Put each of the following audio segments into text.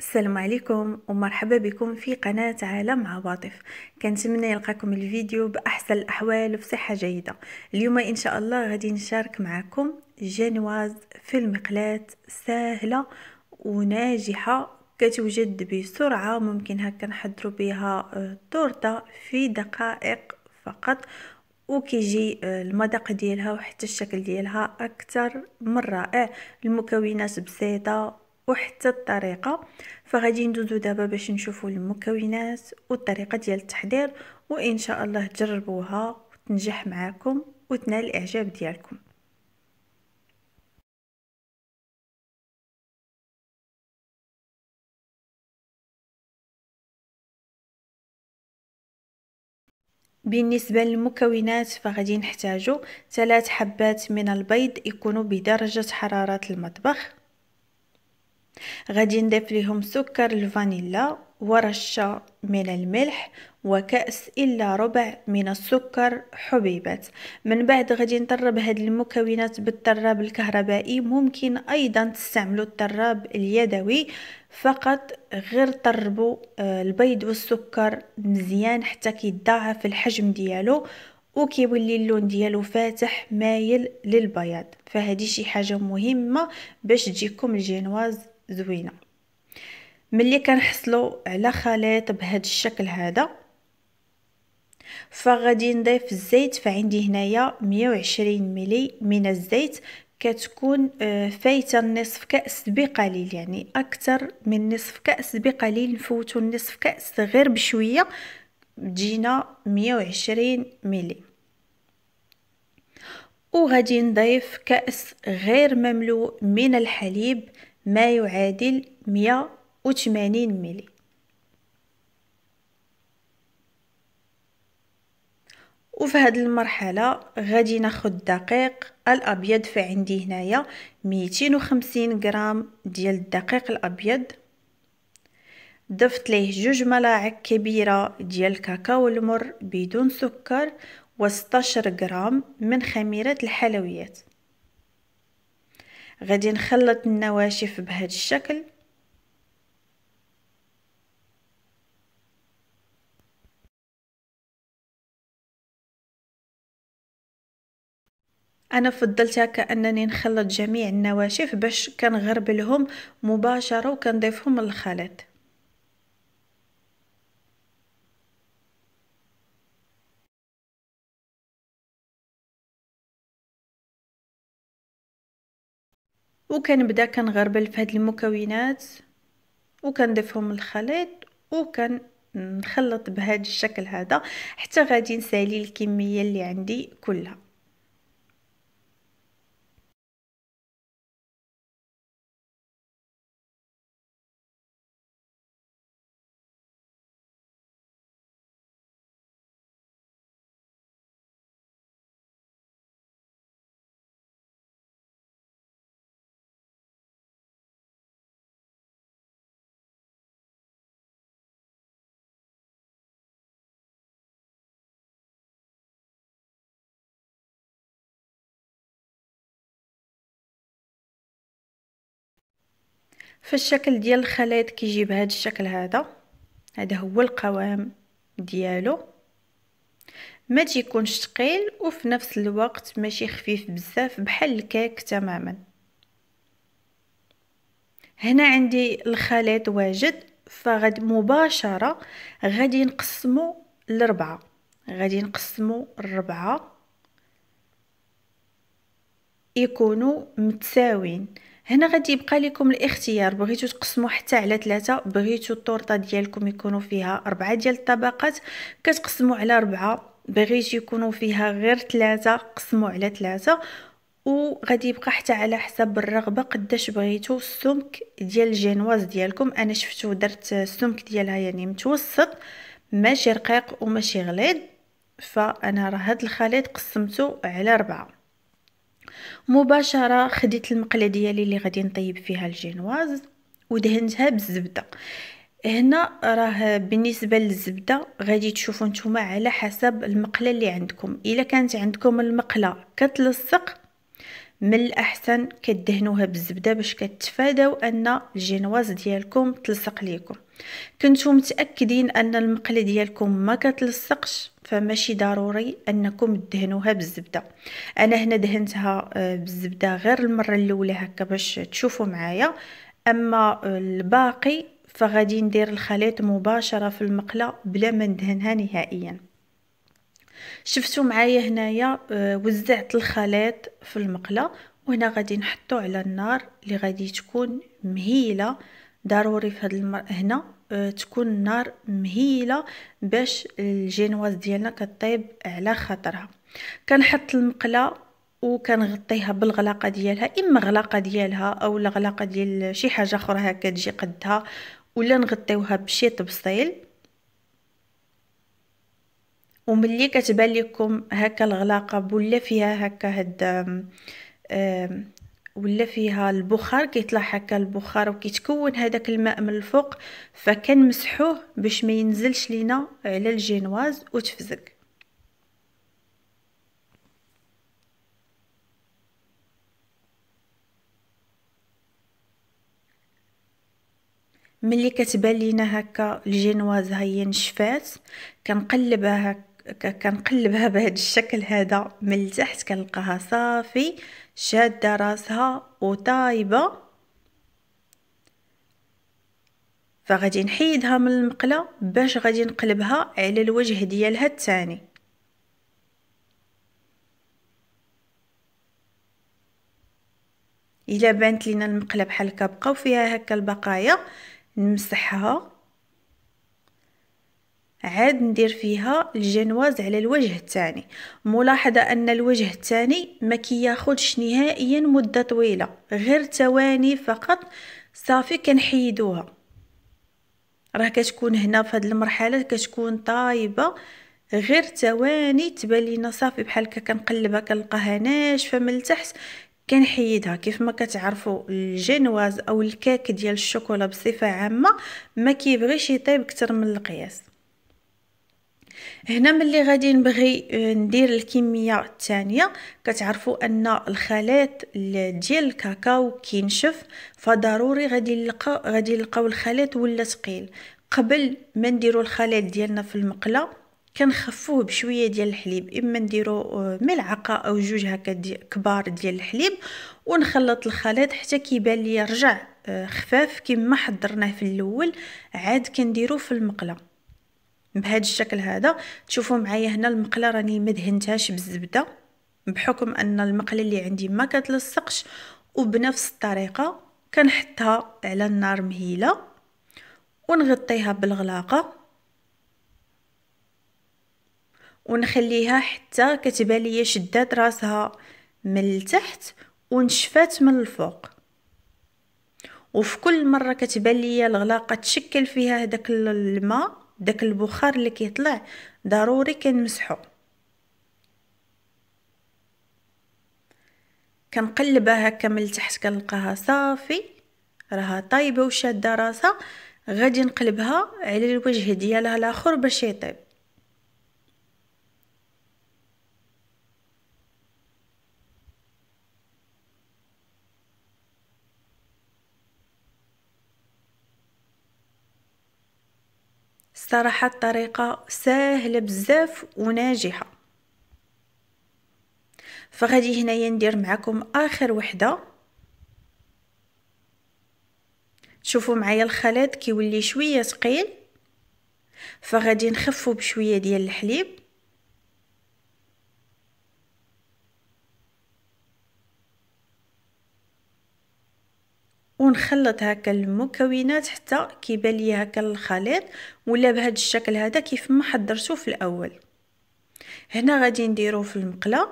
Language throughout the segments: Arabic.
السلام عليكم ومرحبا بكم في قناة عالم عواطف كنتمنى يلقاكم الفيديو بأحسن الأحوال وفي صحة جيدة اليوم إن شاء الله غادي نشارك معكم جنواز في المقلاة سهلة وناجحة كتوجد بسرعة ممكن هكا نحضروا بها آه، تورتة في دقائق فقط وكيجي آه، المذاق ديالها وحتى الشكل ديالها اكثر من رائع المكونات بسيطه وحتى الطريقه فغادي ندوزو دابا باش نشوفو المكونات والطريقه ديال التحضير وان شاء الله تجربوها وتنجح معاكم وتنال الاعجاب ديالكم بالنسبه للمكونات فغادي نحتاجو ثلاث حبات من البيض يكونوا بدرجه حراره المطبخ غادي نضيف ليهم سكر الفانيلا ورشة من الملح وكأس إلا ربع من السكر حبيبات من بعد غادي نطرب هذه المكونات بالطراب الكهربائي ممكن أيضا تستعملوا الطراب اليدوي فقط غير طربوا آه، البيض والسكر مزيان حتى كيتضاعف الحجم ديالو وكيولي اللون ديالو فاتح مايل للبياض فهذه شي حاجه مهمه باش تجيكم الجينواز زوينه ملي كنحصلوا على خليط بهذا الشكل هذا فغادي نضيف الزيت فعندي هنايا 120 ملي من الزيت كتكون آه، فايته النصف كاس بقليل يعني اكثر من نصف كاس بقليل نفوتوا النصف كاس غير بشويه تجينا 120 ملي وغادي نضيف كاس غير مملوء من الحليب ما يعادل 180 ملي وفي هذه المرحله غادي ناخذ الدقيق الابيض فعندي هنايا 250 غرام ديال الدقيق الابيض ضفت ليه جوج ملاعق كبيره ديال الكاكاو المر بدون سكر و 16 غرام من خميره الحلويات غادي نخلط النواشف بهذا الشكل انا فضلتها كانني نخلط جميع النواشف باش كنغربلهم مباشره وكنضيفهم للخليط وكنبدا كنغربل في هاد المكونات وكنضيفهم للخليط وكن نخلط بهذا الشكل هذا حتى غادي نسالي الكميه اللي عندي كلها فالشكل ديال الخليط كيجي بهذا الشكل هذا هذا هو القوام ديالو ما تيكونش ثقيل وفي نفس الوقت ماشي خفيف بزاف بحال الكيك تماما هنا عندي الخليط واجد فغد مباشره غادي نقسمه لربعه غادي نقسمه لربعه يكونوا متساوين هنا غادي يبقى لكم الاختيار بغيتو تقسموا حتى على ثلاثة بغيتو الطورطه ديالكم يكونوا فيها أربعة ديال الطبقات كتقسموا على أربعة بغيتو يكونوا فيها غير ثلاثة قسموا على ثلاثة وغادي يبقى حتى على حسب الرغبه قداش بغيتو السمك ديال الجينواز ديالكم انا شفتو درت السمك ديالها يعني متوسط ماشي رقيق وماشي غليظ فانا راه هاد الخليط قسمته على أربعة مباشره خديت المقله ديالي اللي غادي نطيب فيها الجينواز ودهنتها بالزبده هنا راه بالنسبه للزبده غادي تشوفوا نتوما على حسب المقله اللي عندكم الا كانت عندكم المقله كتلصق من الاحسن كدهنوها بالزبده باش كتفاداو ان الجينواز ديالكم تلصق ليكم كنتو متاكدين ان المقله ديالكم ما كتلصقش فماشي ضروري انكم تدهنوها بالزبده انا هنا دهنتها آه، بالزبده غير المره الاولى هكا باش تشوفوا معايا اما الباقي فغادي ندير الخليط مباشره في المقله بلا ما ندهنها نهائيا شفتوا معايا هنايا آه، وزعت الخليط في المقله وهنا غادي نحطو على النار اللي غادي تكون مهيله ضروري في هاد المرأة هنا آه، تكون النار مهيله باش الجينواز ديالنا كطيب على خاطرها كنحط المقله وكنغطيها بالغلاقه ديالها اما غلاقه ديالها او غلاقه ديال شي حاجه اخرى هكا تجي قدها ولا نغطيوها بشي طبسيل وملي كتبان لكم هكا الغلاقه بولا فيها هكا هاد ولا فيها البخار كيطلع هكا البخار وكيتكون هذاك الماء من الفوق فكنمسحوه باش ما ينزلش لينا على الجينواز وتفزق ملي كتبان لينا هكا الجينواز هي نشفات كنقلبها هكا كنقلبها بهذا الشكل هذا من التحت كنلقاها صافي شاده راسها وطايبه فغادي نحيدها من المقله باش غادي نقلبها على الوجه ديالها الثاني الا بانت لينا المقله بحال هكا بقاو فيها هكا البقايا نمسحها عاد ندير فيها الجنواز على الوجه الثاني ملاحظه ان الوجه الثاني ما كياخدش نهائيا مده طويله غير ثواني فقط صافي كنحيدوها راه كتكون هنا في هذه المرحله كتكون طايبه غير ثواني تبان لينا صافي بحال هكا كنقلبها كنلقاها ناشفه من التحت كنحيدها كيف ما كتعرفوا الجنواز او الكاك ديال الشوكولا بصفه عامه ما كيبغيش يطيب اكثر من القياس هنا ملي غادي نبغي آه، ندير الكميه الثانيه كتعرفوا ان الخليط ديال الكاكاو كينشف فضروري غادي نلقى غادي نلقاو الخليط ولا ثقيل قبل ما نديروا الخليط ديالنا في المقله كنخفوه بشويه ديال الحليب اما نديرو آه، ملعقه او جوج هكا دي كبار ديال الحليب ونخلط الخليط حتى كيبان لي رجع آه، خفاف كما حضرناه في الاول عاد كنديرو في المقله بهذا الشكل هذا تشوفوا معايا هنا المقله راني مدهنتهاش بالزبده بحكم ان المقله اللي عندي ما كتلصقش وبنفس الطريقه كنحطها على النار مهيله ونغطيها بالغلاقه ونخليها حتى كتبان ليا شدات راسها من التحت ونشفات من الفوق وفي كل مره كتبان ليا الغلاقه تشكل فيها هداك الماء داك البخار اللي كيطلع ضروري كنمسحو كنقلبها هكا من التحت كنلقاها صافي راها طايبه وشاده راسها غادي نقلبها على الوجه ديالها الاخر باش يطيب صراحة طريقة سهلة بزاف وناجحة فغادي هنايا ندير معكم اخر وحده تشوفوا معايا الخليط كيولي شويه ثقيل فغادي نخفو بشويه ديال الحليب ونخلط هكا المكونات حتى كيبان لي هكا الخليط ولا بهذا الشكل هذا كيف ما حضرته في الاول هنا غادي نديرو في المقله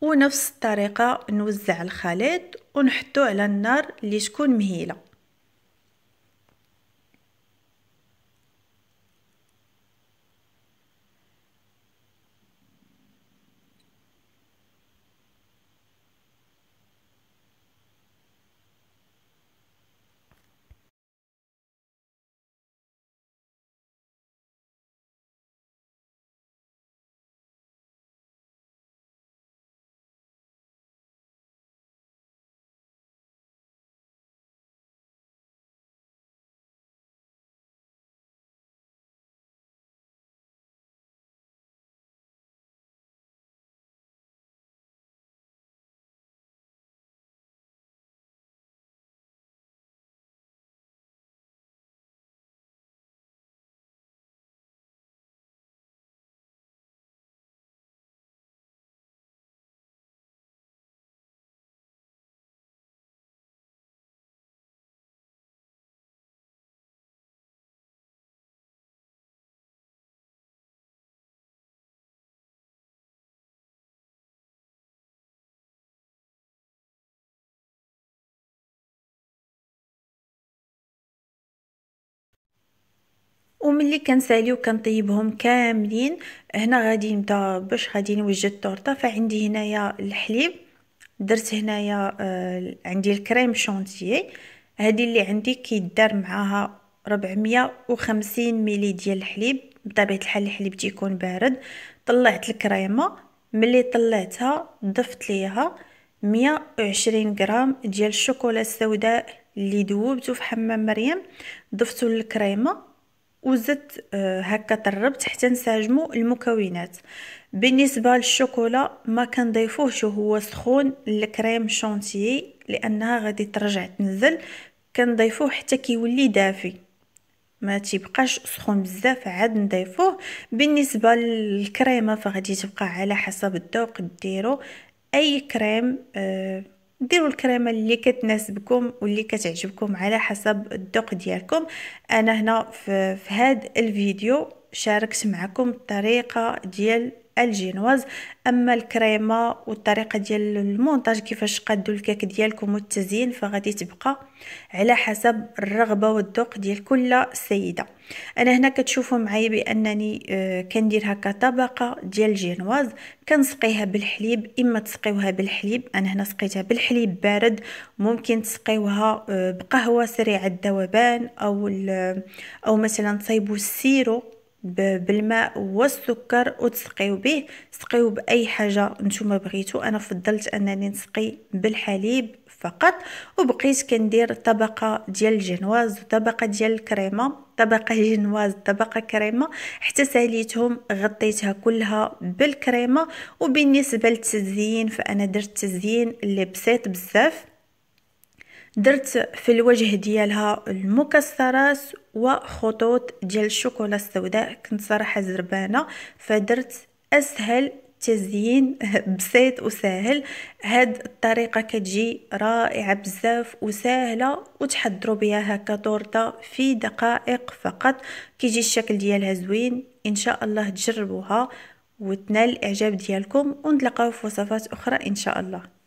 ونفس الطريقه نوزع الخليط ونحطو على النار اللي تكون مهيله وملي كنسالي كنطيبهم كاملين هنا غادي نبدا باش غادي نوجد التورته فعندي هنايا الحليب درت هنايا آه عندي الكريم شونتيي هذه اللي عندي كيدار معاها 450 ملي ديال الحليب بطبيعه الحال الحليب تيكون بارد طلعت الكريمه ملي طلعتها ضفت ليها 120 غرام ديال الشوكولا السوداء اللي ذوبته في حمام مريم ضفتو للكريمه وزدت آه، هكا طربت حتى نساجمو المكونات بالنسبه للشوكولا ما كنضيفوهش هو سخون الكريم شونتيي لانها غادي ترجع تنزل كنضيفوه حتى كيولي دافي ما تيبقاش سخون بزاف عاد نضيفوه بالنسبه للكريمه فغادي تبقى على حسب الذوق ديرو اي كريم آه ديروا الكريمه اللي كتناسبكم واللي كتعجبكم على حسب الذوق ديالكم انا هنا في, في هذا الفيديو شاركت معكم الطريقه ديال الجينواز اما الكريمه والطريقه ديال المونتاج كيفاش قادوا الكيك ديالكم والتزيين فغادي تبقى على حسب الرغبه والذوق ديال كل سيده انا هنا كتشوفوا معايا بانني آه، كندير هكا طبقه ديال الجينواز كنسقيها بالحليب اما تسقيوها بالحليب انا هنا سقيتها بالحليب بارد ممكن تسقيوها آه، بقهوه سريعه الذوبان او آه، او مثلا تصيبوا السيرو بالماء والسكر وتسقيو به سقيو باي حاجه نتوما بغيتو انا فضلت انني نسقي بالحليب فقط وبقيت كندير طبقه ديال الجنواز وطبقه ديال الكريمه طبقه جنواز طبقه كريمه حتى ساليتهم غطيتها كلها بالكريمه وبالنسبه للتزيين فانا درت تزيين اللي بسيط بزاف درت في الوجه ديالها المكسرات وخطوط ديال الشوكولا السوداء كنت صراحه زربانه فدرت اسهل تزيين بسيط وسهل هاد الطريقة كتجي رائعة بزاف وسهلة وتحضروا بها هكا طورتة في دقائق فقط كيجي الشكل ديالها زوين ان شاء الله تجربوها وتنال الاعجاب ديالكم ونتلاقاو في وصفات اخرى ان شاء الله